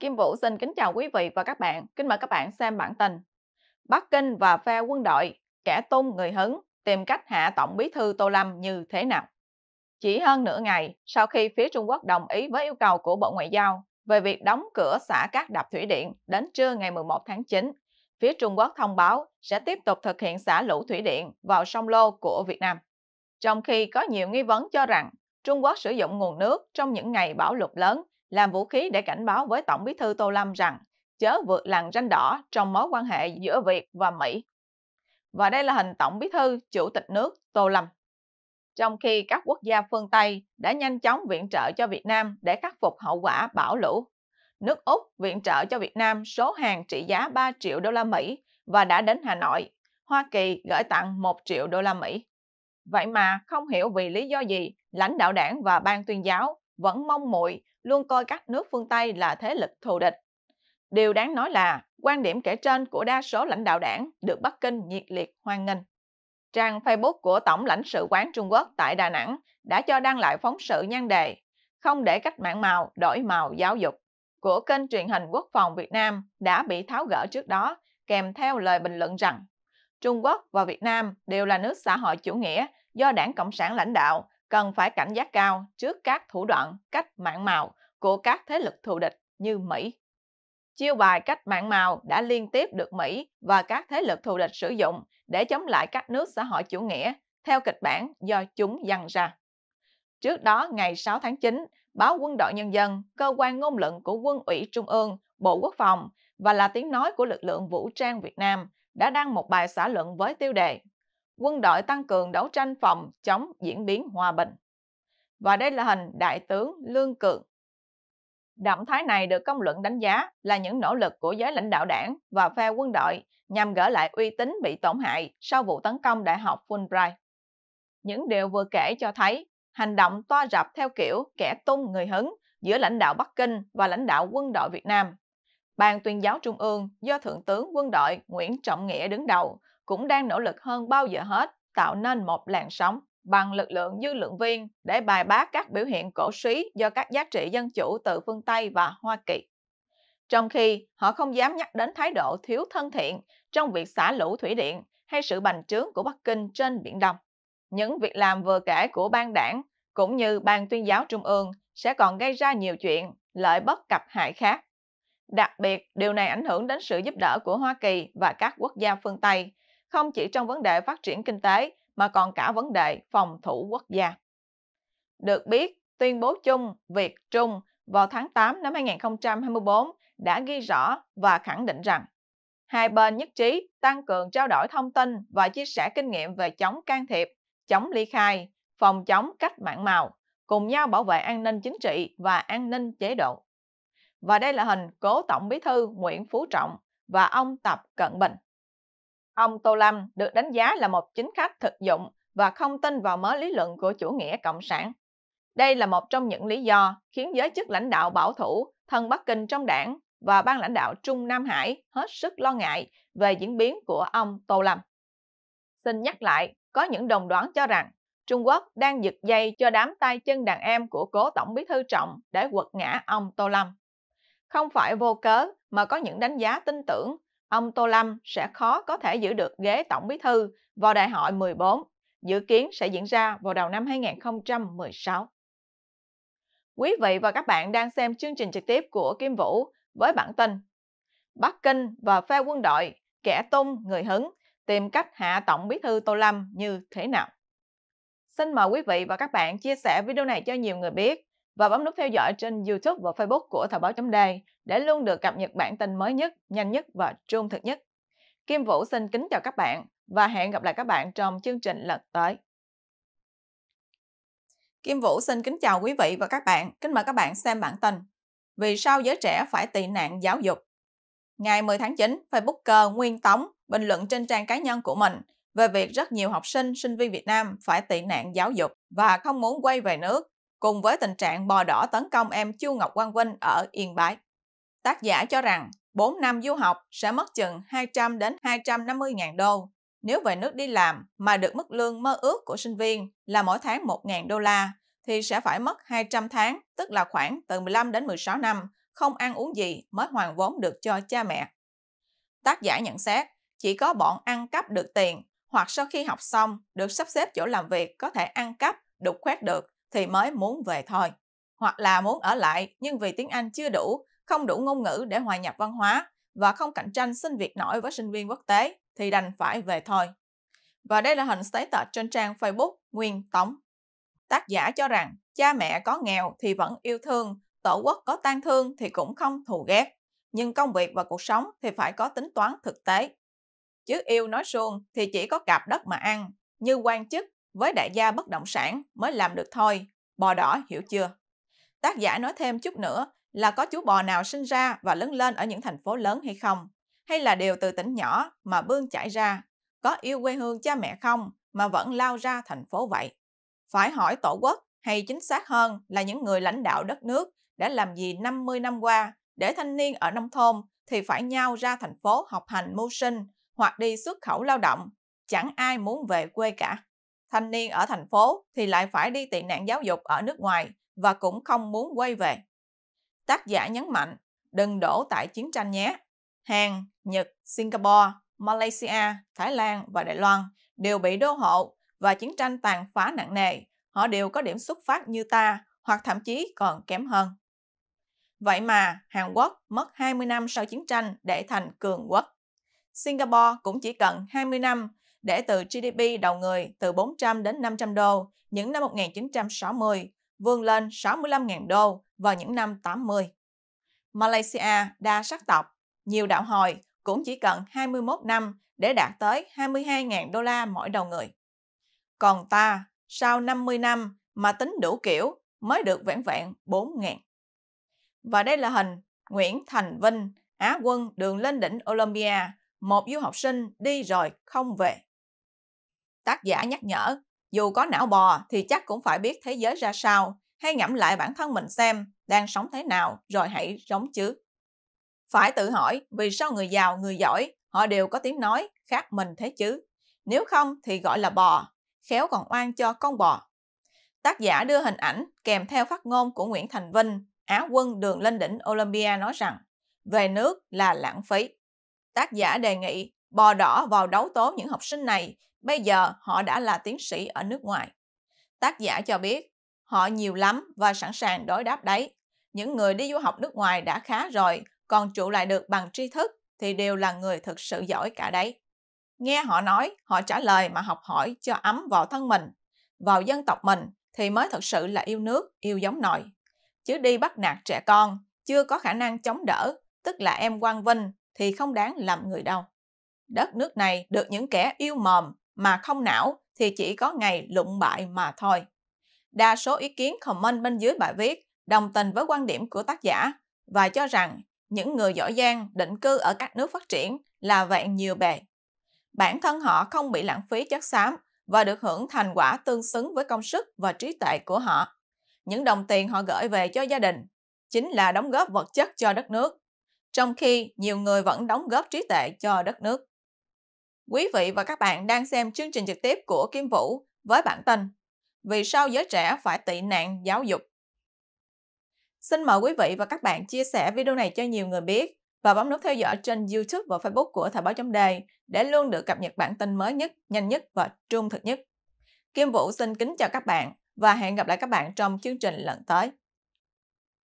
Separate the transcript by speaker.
Speaker 1: Kim Vũ xin kính chào quý vị và các bạn. Kính mời các bạn xem bản tin. Bắc Kinh và phe quân đội, kẻ tung người hứng, tìm cách hạ Tổng bí thư Tô Lâm như thế nào? Chỉ hơn nửa ngày sau khi phía Trung Quốc đồng ý với yêu cầu của Bộ Ngoại giao về việc đóng cửa xả các đập thủy điện đến trưa ngày 11 tháng 9, phía Trung Quốc thông báo sẽ tiếp tục thực hiện xả lũ thủy điện vào sông Lô của Việt Nam. Trong khi có nhiều nghi vấn cho rằng Trung Quốc sử dụng nguồn nước trong những ngày bão lụt lớn làm vũ khí để cảnh báo với Tổng bí thư Tô Lâm rằng chớ vượt làn ranh đỏ trong mối quan hệ giữa Việt và Mỹ. Và đây là hình Tổng bí thư Chủ tịch nước Tô Lâm. Trong khi các quốc gia phương Tây đã nhanh chóng viện trợ cho Việt Nam để khắc phục hậu quả bão lũ, nước Úc viện trợ cho Việt Nam số hàng trị giá 3 triệu đô la Mỹ và đã đến Hà Nội, Hoa Kỳ gửi tặng 1 triệu đô la Mỹ. Vậy mà không hiểu vì lý do gì, lãnh đạo đảng và ban tuyên giáo vẫn mong muội luôn coi các nước phương Tây là thế lực thù địch. Điều đáng nói là quan điểm kể trên của đa số lãnh đạo đảng được Bắc Kinh nhiệt liệt hoan nghênh. Trang Facebook của Tổng lãnh sự quán Trung Quốc tại Đà Nẵng đã cho đăng lại phóng sự nhan đề Không để cách mạng màu đổi màu giáo dục của kênh truyền hình quốc phòng Việt Nam đã bị tháo gỡ trước đó kèm theo lời bình luận rằng Trung Quốc và Việt Nam đều là nước xã hội chủ nghĩa do đảng Cộng sản lãnh đạo cần phải cảnh giác cao trước các thủ đoạn cách mạng màu của các thế lực thù địch như Mỹ. Chiêu bài cách mạng màu đã liên tiếp được Mỹ và các thế lực thù địch sử dụng để chống lại các nước xã hội chủ nghĩa theo kịch bản do chúng dăng ra. Trước đó, ngày 6 tháng 9, báo Quân đội Nhân dân, cơ quan ngôn luận của Quân ủy Trung ương, Bộ Quốc phòng và là tiếng nói của lực lượng vũ trang Việt Nam đã đăng một bài xã luận với tiêu đề Quân đội tăng cường đấu tranh phòng chống diễn biến hòa bình. Và đây là hình Đại tướng Lương Cường Động thái này được công luận đánh giá là những nỗ lực của giới lãnh đạo đảng và phe quân đội nhằm gỡ lại uy tín bị tổn hại sau vụ tấn công đại học Fulbright. Những điều vừa kể cho thấy hành động toa rập theo kiểu kẻ tung người hứng giữa lãnh đạo Bắc Kinh và lãnh đạo quân đội Việt Nam. Ban tuyên giáo Trung ương do Thượng tướng quân đội Nguyễn Trọng Nghĩa đứng đầu cũng đang nỗ lực hơn bao giờ hết tạo nên một làn sóng bằng lực lượng dư lượng viên để bài bác các biểu hiện cổ suý do các giá trị dân chủ từ phương Tây và Hoa Kỳ. Trong khi họ không dám nhắc đến thái độ thiếu thân thiện trong việc xả lũ thủy điện hay sự bành trướng của Bắc Kinh trên Biển Đông. Những việc làm vừa kể của ban đảng cũng như ban tuyên giáo trung ương sẽ còn gây ra nhiều chuyện lợi bất cập hại khác. Đặc biệt, điều này ảnh hưởng đến sự giúp đỡ của Hoa Kỳ và các quốc gia phương Tây, không chỉ trong vấn đề phát triển kinh tế mà còn cả vấn đề phòng thủ quốc gia. Được biết, tuyên bố chung Việt Trung vào tháng 8 năm 2024 đã ghi rõ và khẳng định rằng hai bên nhất trí tăng cường trao đổi thông tin và chia sẻ kinh nghiệm về chống can thiệp, chống ly khai, phòng chống cách mạng màu, cùng nhau bảo vệ an ninh chính trị và an ninh chế độ. Và đây là hình cố Tổng Bí thư Nguyễn Phú Trọng và ông Tập Cận Bình. Ông Tô Lâm được đánh giá là một chính khách thực dụng và không tin vào mớ lý luận của chủ nghĩa cộng sản. Đây là một trong những lý do khiến giới chức lãnh đạo bảo thủ thân Bắc Kinh trong đảng và ban lãnh đạo Trung Nam Hải hết sức lo ngại về diễn biến của ông Tô Lâm. Xin nhắc lại, có những đồng đoán cho rằng Trung Quốc đang giật dây cho đám tay chân đàn em của cố tổng bí thư Trọng để quật ngã ông Tô Lâm. Không phải vô cớ mà có những đánh giá tin tưởng ông Tô Lâm sẽ khó có thể giữ được ghế Tổng Bí thư vào đại hội 14, dự kiến sẽ diễn ra vào đầu năm 2016. Quý vị và các bạn đang xem chương trình trực tiếp của Kim Vũ với bản tin Bắc Kinh và phe quân đội, kẻ tung người hứng tìm cách hạ Tổng Bí thư Tô Lâm như thế nào. Xin mời quý vị và các bạn chia sẻ video này cho nhiều người biết và bấm nút theo dõi trên YouTube và Facebook của Thời báo chấm Đề để luôn được cập nhật bản tin mới nhất, nhanh nhất và trung thực nhất. Kim Vũ xin kính chào các bạn và hẹn gặp lại các bạn trong chương trình lần tới. Kim Vũ xin kính chào quý vị và các bạn. Kính mời các bạn xem bản tin. Vì sao giới trẻ phải tị nạn giáo dục? Ngày 10 tháng 9, Facebooker Nguyên Tống bình luận trên trang cá nhân của mình về việc rất nhiều học sinh, sinh viên Việt Nam phải tị nạn giáo dục và không muốn quay về nước cùng với tình trạng bò đỏ tấn công em Chu Ngọc Quang Vinh ở Yên Bái. Tác giả cho rằng 4 năm du học sẽ mất chừng 200 đến 250 ngàn đô. Nếu về nước đi làm mà được mức lương mơ ước của sinh viên là mỗi tháng 1 ngàn đô la, thì sẽ phải mất 200 tháng, tức là khoảng từ 15 đến 16 năm, không ăn uống gì mới hoàn vốn được cho cha mẹ. Tác giả nhận xét, chỉ có bọn ăn cắp được tiền, hoặc sau khi học xong, được sắp xếp chỗ làm việc có thể ăn cắp, đục khoét được, thì mới muốn về thôi. Hoặc là muốn ở lại nhưng vì tiếng Anh chưa đủ, không đủ ngôn ngữ để hòa nhập văn hóa và không cạnh tranh xin việc nổi với sinh viên quốc tế thì đành phải về thôi. Và đây là hình status trên trang Facebook Nguyên Tống. Tác giả cho rằng cha mẹ có nghèo thì vẫn yêu thương, tổ quốc có tan thương thì cũng không thù ghét. Nhưng công việc và cuộc sống thì phải có tính toán thực tế. Chứ yêu nói suông thì chỉ có cạp đất mà ăn, như quan chức với đại gia bất động sản mới làm được thôi, bò đỏ hiểu chưa? Tác giả nói thêm chút nữa là có chú bò nào sinh ra và lớn lên ở những thành phố lớn hay không? Hay là đều từ tỉnh nhỏ mà bươn chảy ra? Có yêu quê hương cha mẹ không mà vẫn lao ra thành phố vậy? Phải hỏi tổ quốc hay chính xác hơn là những người lãnh đạo đất nước đã làm gì 50 năm qua để thanh niên ở nông thôn thì phải nhau ra thành phố học hành mưu sinh hoặc đi xuất khẩu lao động. Chẳng ai muốn về quê cả thanh niên ở thành phố thì lại phải đi tị nạn giáo dục ở nước ngoài và cũng không muốn quay về. Tác giả nhấn mạnh, đừng đổ tại chiến tranh nhé. Hàn, Nhật, Singapore, Malaysia, Thái Lan và Đài Loan đều bị đô hộ và chiến tranh tàn phá nặng nề. Họ đều có điểm xuất phát như ta hoặc thậm chí còn kém hơn. Vậy mà Hàn Quốc mất 20 năm sau chiến tranh để thành cường quốc. Singapore cũng chỉ cần 20 năm để từ GDP đầu người từ 400 đến 500 đô những năm 1960 vươn lên 65.000 đô vào những năm 80. Malaysia đa sắc tộc, nhiều đạo hồi cũng chỉ cần 21 năm để đạt tới 22.000 đô la mỗi đầu người. Còn ta, sau 50 năm mà tính đủ kiểu mới được vẹn vẹn 4.000. Và đây là hình Nguyễn Thành Vinh, Á quân đường lên đỉnh Olympia, một du học sinh đi rồi không về. Tác giả nhắc nhở, dù có não bò thì chắc cũng phải biết thế giới ra sao, hay ngẫm lại bản thân mình xem đang sống thế nào rồi hãy sống chứ. Phải tự hỏi vì sao người giàu, người giỏi, họ đều có tiếng nói khác mình thế chứ. Nếu không thì gọi là bò, khéo còn oan cho con bò. Tác giả đưa hình ảnh kèm theo phát ngôn của Nguyễn Thành Vinh, Á quân đường lên đỉnh Olympia nói rằng về nước là lãng phí. Tác giả đề nghị bò đỏ vào đấu tố những học sinh này Bây giờ họ đã là tiến sĩ ở nước ngoài. Tác giả cho biết, họ nhiều lắm và sẵn sàng đối đáp đấy. Những người đi du học nước ngoài đã khá rồi, còn trụ lại được bằng tri thức thì đều là người thực sự giỏi cả đấy. Nghe họ nói, họ trả lời mà học hỏi cho ấm vào thân mình, vào dân tộc mình thì mới thật sự là yêu nước, yêu giống nội Chứ đi bắt nạt trẻ con, chưa có khả năng chống đỡ, tức là em quang vinh thì không đáng làm người đâu. Đất nước này được những kẻ yêu mồm, mà không não thì chỉ có ngày lụng bại mà thôi. Đa số ý kiến comment bên dưới bài viết đồng tình với quan điểm của tác giả và cho rằng những người giỏi giang định cư ở các nước phát triển là vẹn nhiều bề. Bản thân họ không bị lãng phí chất xám và được hưởng thành quả tương xứng với công sức và trí tuệ của họ. Những đồng tiền họ gửi về cho gia đình chính là đóng góp vật chất cho đất nước, trong khi nhiều người vẫn đóng góp trí tuệ cho đất nước. Quý vị và các bạn đang xem chương trình trực tiếp của Kim Vũ với bản tin Vì sao giới trẻ phải tị nạn giáo dục? Xin mời quý vị và các bạn chia sẻ video này cho nhiều người biết và bấm nút theo dõi trên YouTube và Facebook của Thời báo chấm đề để luôn được cập nhật bản tin mới nhất, nhanh nhất và trung thực nhất. Kim Vũ xin kính chào các bạn và hẹn gặp lại các bạn trong chương trình lần tới.